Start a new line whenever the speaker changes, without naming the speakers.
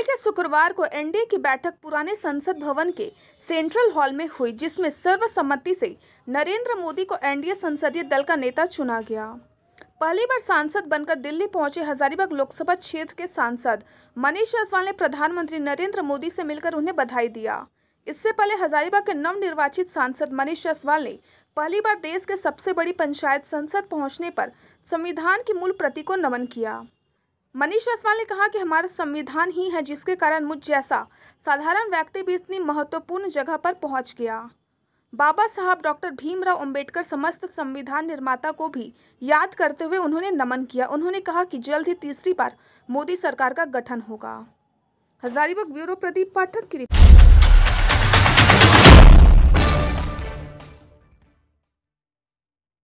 दिल्ली के शुक्रवार को एनडीए की बैठक पुराने संसद भवन के सेंट्रल हॉल में हुई जिसमें सर्वसम्मति से नरेंद्र मोदी को एनडीए संसदीय दल का नेता चुना गया पहली बार सांसद बनकर दिल्ली पहुंचे हजारीबाग लोकसभा क्षेत्र के सांसद मनीष जायसवाल ने प्रधानमंत्री नरेंद्र मोदी से मिलकर उन्हें बधाई दिया इससे पहले हजारीबाग के नव निर्वाचित सांसद मनीष जायसवाल ने पहली बार देश के सबसे बड़ी पंचायत संसद पहुंचने पर संविधान की मूल प्रति को नमन किया मनीष जायसवाल ने कहा कि हमारा संविधान ही है जिसके कारण मुझ जैसा साधारण व्यक्ति भी इतनी महत्वपूर्ण जगह पर पहुंच गया बाबा साहब डॉक्टर भीमराव अंबेडकर समस्त संविधान निर्माता को भी याद करते हुए उन्होंने नमन किया उन्होंने कहा कि जल्द ही तीसरी बार मोदी सरकार का गठन होगा हजारीबाग ब्यूरो प्रदीप पाठक की